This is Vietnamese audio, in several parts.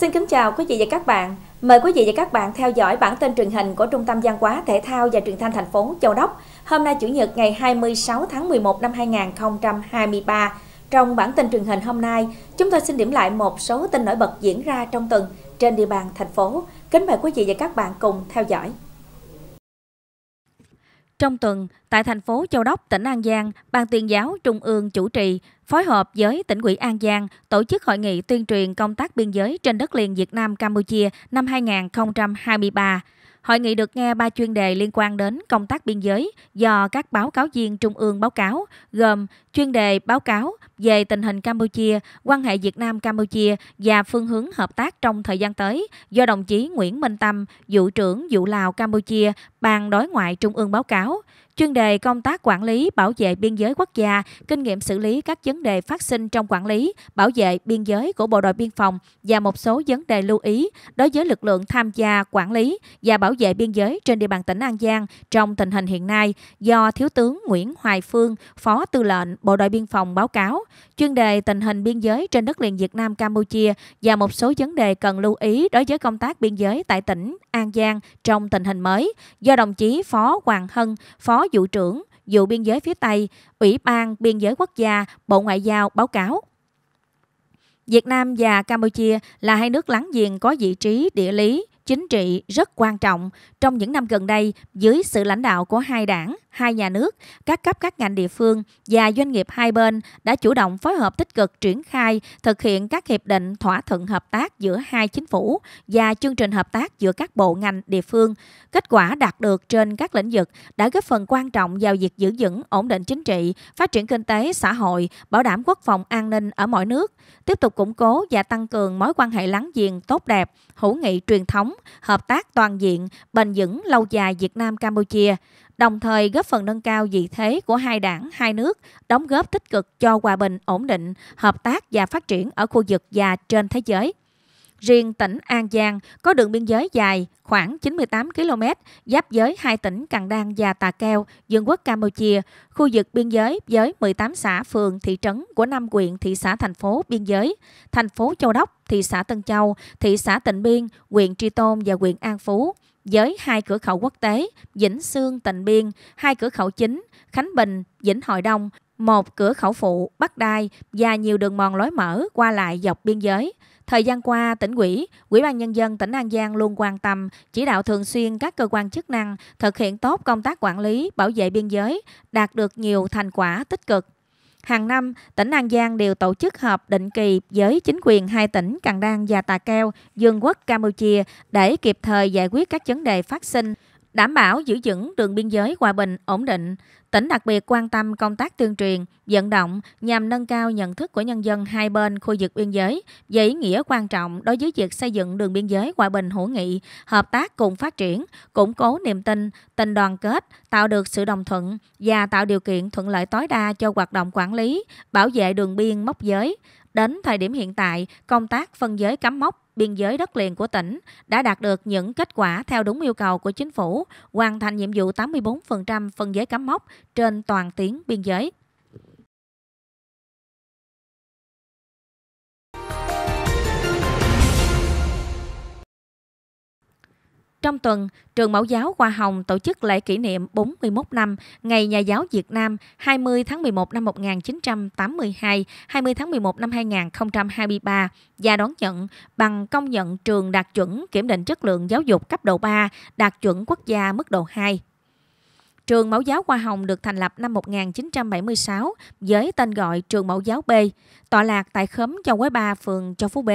Xin kính chào quý vị và các bạn. Mời quý vị và các bạn theo dõi bản tin truyền hình của Trung tâm Văn hóa Thể thao và Truyền thanh thành phố Châu Đốc hôm nay Chủ nhật ngày 26 tháng 11 năm 2023. Trong bản tin truyền hình hôm nay, chúng tôi xin điểm lại một số tin nổi bật diễn ra trong tuần trên địa bàn thành phố. Kính mời quý vị và các bạn cùng theo dõi. Trong tuần, tại thành phố Châu Đốc, tỉnh An Giang, Ban tuyên giáo Trung ương chủ trì phối hợp với tỉnh ủy An Giang tổ chức hội nghị tuyên truyền công tác biên giới trên đất liền Việt Nam Campuchia năm 2023. Hội nghị được nghe ba chuyên đề liên quan đến công tác biên giới do các báo cáo viên trung ương báo cáo, gồm chuyên đề báo cáo về tình hình Campuchia, quan hệ Việt Nam Campuchia và phương hướng hợp tác trong thời gian tới do đồng chí Nguyễn Minh Tâm, vụ trưởng vụ Lào Campuchia, ban đối ngoại trung ương báo cáo. Chuyên đề công tác quản lý, bảo vệ biên giới quốc gia, kinh nghiệm xử lý các vấn đề phát sinh trong quản lý, bảo vệ biên giới của Bộ đội Biên phòng và một số vấn đề lưu ý đối với lực lượng tham gia quản lý và bảo vệ biên giới trên địa bàn tỉnh An Giang trong tình hình hiện nay do Thiếu tướng Nguyễn Hoài Phương, Phó Tư lệnh Bộ đội Biên phòng báo cáo. Chuyên đề tình hình biên giới trên đất liền Việt Nam Campuchia và một số vấn đề cần lưu ý đối với công tác biên giới tại tỉnh An Giang trong tình hình mới do đồng chí Phó Hoàng Hân, Phó vụ trưởng vụ biên giới phía Tây, Ủy ban Biên giới Quốc gia, Bộ Ngoại giao báo cáo. Việt Nam và Campuchia là hai nước láng giềng có vị trí địa lý, chính trị rất quan trọng trong những năm gần đây dưới sự lãnh đạo của hai đảng hai nhà nước, các cấp các ngành địa phương và doanh nghiệp hai bên đã chủ động phối hợp tích cực triển khai, thực hiện các hiệp định thỏa thuận hợp tác giữa hai chính phủ và chương trình hợp tác giữa các bộ ngành địa phương. Kết quả đạt được trên các lĩnh vực đã góp phần quan trọng vào việc giữ vững ổn định chính trị, phát triển kinh tế xã hội, bảo đảm quốc phòng an ninh ở mọi nước, tiếp tục củng cố và tăng cường mối quan hệ láng giềng tốt đẹp, hữu nghị truyền thống, hợp tác toàn diện, bền vững lâu dài Việt Nam Campuchia đồng thời góp phần nâng cao vị thế của hai đảng, hai nước, đóng góp tích cực cho hòa bình, ổn định, hợp tác và phát triển ở khu vực và trên thế giới. Riêng tỉnh An Giang có đường biên giới dài khoảng 98 km, giáp giới hai tỉnh Cần Đan và Tà Keo, Dương quốc Campuchia, khu vực biên giới với 18 xã phường thị trấn của năm quyện thị xã thành phố biên giới, thành phố Châu Đốc, thị xã Tân Châu, thị xã Tịnh Biên, huyện Tri Tôn và huyện An Phú, với hai cửa khẩu quốc tế Vĩnh Sương Tịnh Biên, hai cửa khẩu chính Khánh Bình, Vĩnh Hội Đông, một cửa khẩu phụ Bắc Đai và nhiều đường mòn lối mở qua lại dọc biên giới. Thời gian qua, tỉnh ủy, Ủy ban nhân dân tỉnh An Giang luôn quan tâm, chỉ đạo thường xuyên các cơ quan chức năng thực hiện tốt công tác quản lý, bảo vệ biên giới, đạt được nhiều thành quả tích cực. Hàng năm, tỉnh An Giang đều tổ chức họp định kỳ với chính quyền hai tỉnh Cần Đan và Tà Keo, Dương Quốc, Campuchia để kịp thời giải quyết các vấn đề phát sinh đảm bảo giữ vững đường biên giới hòa bình, ổn định. Tỉnh đặc biệt quan tâm công tác tuyên truyền, vận động nhằm nâng cao nhận thức của nhân dân hai bên khu vực biên giới về ý nghĩa quan trọng đối với việc xây dựng đường biên giới hòa bình hữu nghị, hợp tác cùng phát triển, củng cố niềm tin, tình đoàn kết, tạo được sự đồng thuận và tạo điều kiện thuận lợi tối đa cho hoạt động quản lý, bảo vệ đường biên mốc giới. Đến thời điểm hiện tại, công tác phân giới cắm mốc biên giới đất liền của tỉnh đã đạt được những kết quả theo đúng yêu cầu của chính phủ, hoàn thành nhiệm vụ 84% phân giới cắm mốc trên toàn tuyến biên giới. Trong tuần, Trường Mẫu giáo Hoa Hồng tổ chức lễ kỷ niệm 41 năm Ngày Nhà giáo Việt Nam 20 tháng 11 năm 1982, 20 tháng 11 năm 2023 và đón nhận bằng công nhận trường đạt chuẩn kiểm định chất lượng giáo dục cấp độ 3, đạt chuẩn quốc gia mức độ 2. Trường Mẫu giáo Hoa Hồng được thành lập năm 1976 với tên gọi Trường Mẫu giáo B, tọa lạc tại khóm Châu Quế Ba, phường Châu Phú B.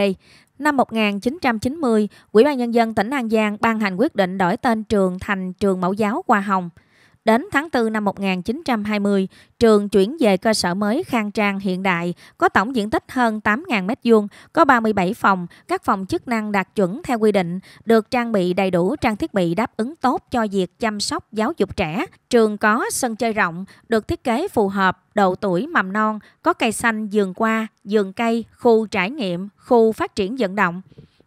Năm 1990, Ủy ban Nhân dân tỉnh An Giang ban hành quyết định đổi tên trường thành Trường Mẫu giáo Hoa Hồng – Đến tháng 4 năm 1920, trường chuyển về cơ sở mới khang trang hiện đại, có tổng diện tích hơn 8.000 m2, có 37 phòng, các phòng chức năng đạt chuẩn theo quy định, được trang bị đầy đủ trang thiết bị đáp ứng tốt cho việc chăm sóc giáo dục trẻ. Trường có sân chơi rộng, được thiết kế phù hợp độ tuổi mầm non, có cây xanh, giường qua, giường cây, khu trải nghiệm, khu phát triển vận động.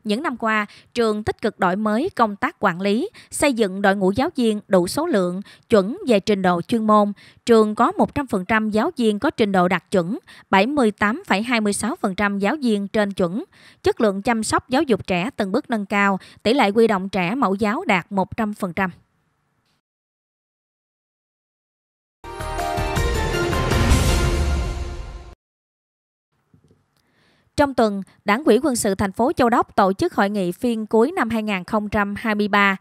Những năm qua, trường tích cực đổi mới công tác quản lý, xây dựng đội ngũ giáo viên đủ số lượng, chuẩn về trình độ chuyên môn. Trường có 100% giáo viên có trình độ đạt chuẩn, 78,26% giáo viên trên chuẩn. Chất lượng chăm sóc giáo dục trẻ từng bước nâng cao, tỷ lệ quy động trẻ mẫu giáo đạt 100%. Trong tuần, Đảng ủy quân sự thành phố Châu Đốc tổ chức hội nghị phiên cuối năm 2023.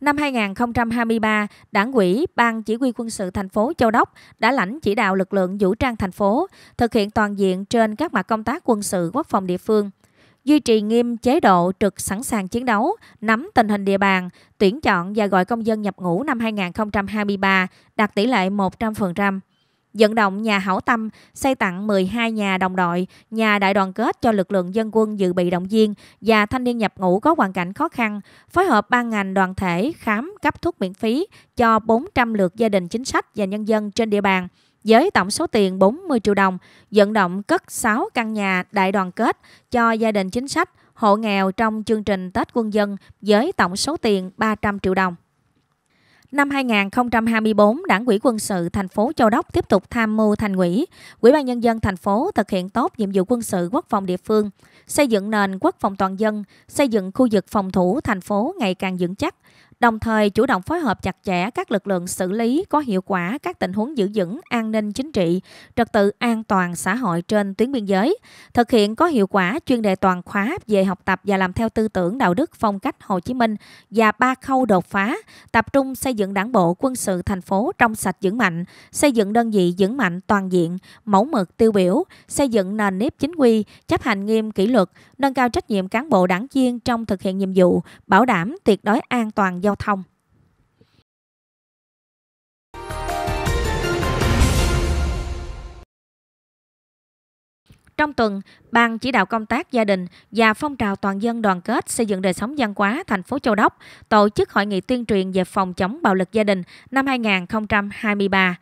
Năm 2023, Đảng ủy, Ban Chỉ huy quân sự thành phố Châu Đốc đã lãnh chỉ đạo lực lượng vũ trang thành phố thực hiện toàn diện trên các mặt công tác quân sự quốc phòng địa phương, duy trì nghiêm chế độ trực sẵn sàng chiến đấu, nắm tình hình địa bàn, tuyển chọn và gọi công dân nhập ngũ năm 2023 đạt tỷ lệ 100% vận động nhà hảo tâm xây tặng 12 nhà đồng đội, nhà đại đoàn kết cho lực lượng dân quân dự bị động viên và thanh niên nhập ngũ có hoàn cảnh khó khăn, phối hợp ban ngành đoàn thể khám cấp thuốc miễn phí cho 400 lượt gia đình chính sách và nhân dân trên địa bàn với tổng số tiền 40 triệu đồng, vận động cất 6 căn nhà đại đoàn kết cho gia đình chính sách, hộ nghèo trong chương trình Tết quân dân với tổng số tiền 300 triệu đồng. Năm 2024, Đảng ủy quân sự thành phố Châu Đốc tiếp tục tham mưu thành ủy, Ủy ban nhân dân thành phố thực hiện tốt nhiệm vụ quân sự quốc phòng địa phương, xây dựng nền quốc phòng toàn dân, xây dựng khu vực phòng thủ thành phố ngày càng vững chắc, đồng thời chủ động phối hợp chặt chẽ các lực lượng xử lý có hiệu quả các tình huống giữ vững an ninh chính trị, trật tự an toàn xã hội trên tuyến biên giới, thực hiện có hiệu quả chuyên đề toàn khóa về học tập và làm theo tư tưởng đạo đức phong cách Hồ Chí Minh và ba khâu đột phá, tập trung xây dựng đảng bộ quân sự thành phố trong sạch vững mạnh, xây dựng đơn vị vững mạnh toàn diện, mẫu mực tiêu biểu, xây dựng nền nếp chính quy, chấp hành nghiêm kỷ luật, nâng cao trách nhiệm cán bộ đảng viên trong thực hiện nhiệm vụ, bảo đảm tuyệt đối an toàn giao thông. Trong tuần, Ban chỉ đạo công tác gia đình và phong trào toàn dân đoàn kết xây dựng đời sống văn hóa thành phố Châu Đốc tổ chức hội nghị tuyên truyền về phòng chống bạo lực gia đình năm 2023.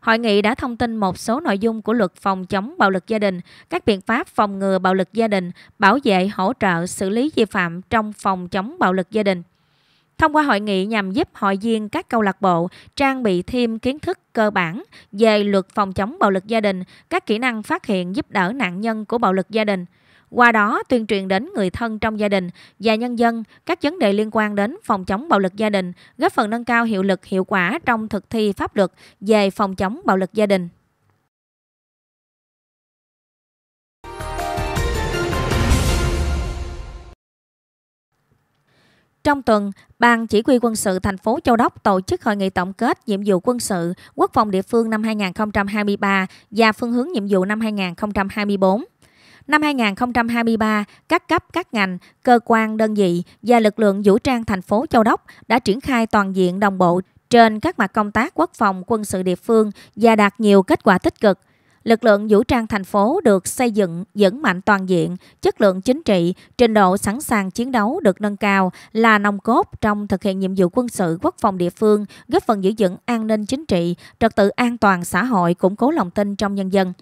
Hội nghị đã thông tin một số nội dung của luật phòng chống bạo lực gia đình, các biện pháp phòng ngừa bạo lực gia đình, bảo vệ, hỗ trợ, xử lý vi phạm trong phòng chống bạo lực gia đình. Thông qua hội nghị nhằm giúp hội viên các câu lạc bộ trang bị thêm kiến thức cơ bản về luật phòng chống bạo lực gia đình, các kỹ năng phát hiện giúp đỡ nạn nhân của bạo lực gia đình. Qua đó tuyên truyền đến người thân trong gia đình và nhân dân các vấn đề liên quan đến phòng chống bạo lực gia đình, góp phần nâng cao hiệu lực hiệu quả trong thực thi pháp luật về phòng chống bạo lực gia đình. Trong tuần, Ban Chỉ huy quân sự thành phố Châu Đốc tổ chức hội nghị tổng kết nhiệm vụ quân sự quốc phòng địa phương năm 2023 và phương hướng nhiệm vụ năm 2024. Năm 2023, các cấp, các ngành, cơ quan, đơn vị và lực lượng vũ trang thành phố Châu Đốc đã triển khai toàn diện đồng bộ trên các mặt công tác quốc phòng quân sự địa phương và đạt nhiều kết quả tích cực – lực lượng vũ trang thành phố được xây dựng vững mạnh toàn diện, chất lượng chính trị, trình độ sẵn sàng chiến đấu được nâng cao là nòng cốt trong thực hiện nhiệm vụ quân sự quốc phòng địa phương, góp phần giữ vững an ninh chính trị, trật tự an toàn xã hội, củng cố lòng tin trong nhân dân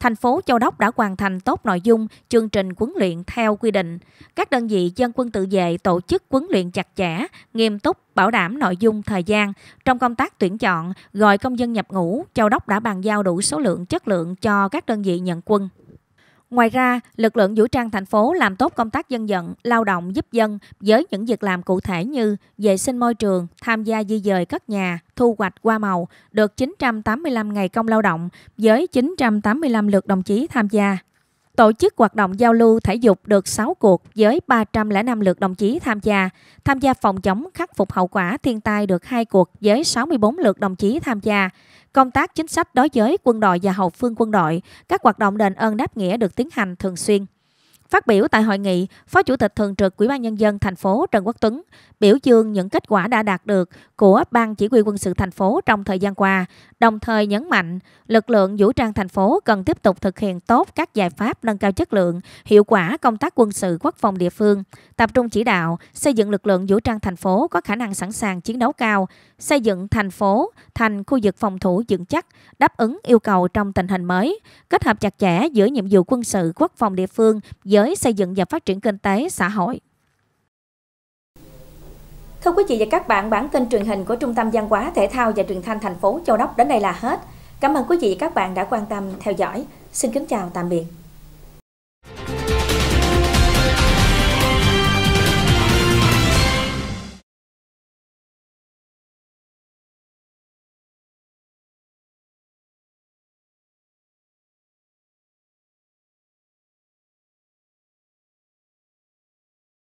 thành phố Châu Đốc đã hoàn thành tốt nội dung chương trình huấn luyện theo quy định. Các đơn vị dân quân tự vệ tổ chức huấn luyện chặt chẽ, nghiêm túc, bảo đảm nội dung thời gian. Trong công tác tuyển chọn, gọi công dân nhập ngũ, Châu Đốc đã bàn giao đủ số lượng chất lượng cho các đơn vị nhận quân. Ngoài ra, lực lượng vũ trang thành phố làm tốt công tác dân vận, lao động giúp dân với những việc làm cụ thể như vệ sinh môi trường, tham gia di dời cất nhà, thu hoạch hoa màu, được 985 ngày công lao động với 985 lượt đồng chí tham gia. Tổ chức hoạt động giao lưu thể dục được 6 cuộc với 305 lượt đồng chí tham gia. Tham gia phòng chống khắc phục hậu quả thiên tai được 2 cuộc với 64 lượt đồng chí tham gia. Công tác chính sách đối với quân đội và hậu phương quân đội, các hoạt động đền ơn đáp nghĩa được tiến hành thường xuyên. Phát biểu tại hội nghị, Phó Chủ tịch Thường trực Ủy ban Nhân dân thành phố Trần Quốc Tuấn biểu dương những kết quả đã đạt được của Ban Chỉ huy quân sự thành phố trong thời gian qua, đồng thời nhấn mạnh lực lượng vũ trang thành phố cần tiếp tục thực hiện tốt các giải pháp nâng cao chất lượng, hiệu quả công tác quân sự quốc phòng địa phương, tập trung chỉ đạo xây dựng lực lượng vũ trang thành phố có khả năng sẵn sàng chiến đấu cao, xây dựng thành phố thành khu vực phòng thủ vững chắc, đáp ứng yêu cầu trong tình hình mới, kết hợp chặt chẽ giữa nhiệm vụ quân sự quốc phòng địa phương và giới xây dựng và phát triển kinh tế xã hội. Thưa quý vị và các bạn, bản tin truyền hình của Trung tâm Văn hóa Thể thao và Truyền thanh thành phố Châu Đốc đến đây là hết. Cảm ơn quý vị và các bạn đã quan tâm theo dõi. Xin kính chào tạm biệt.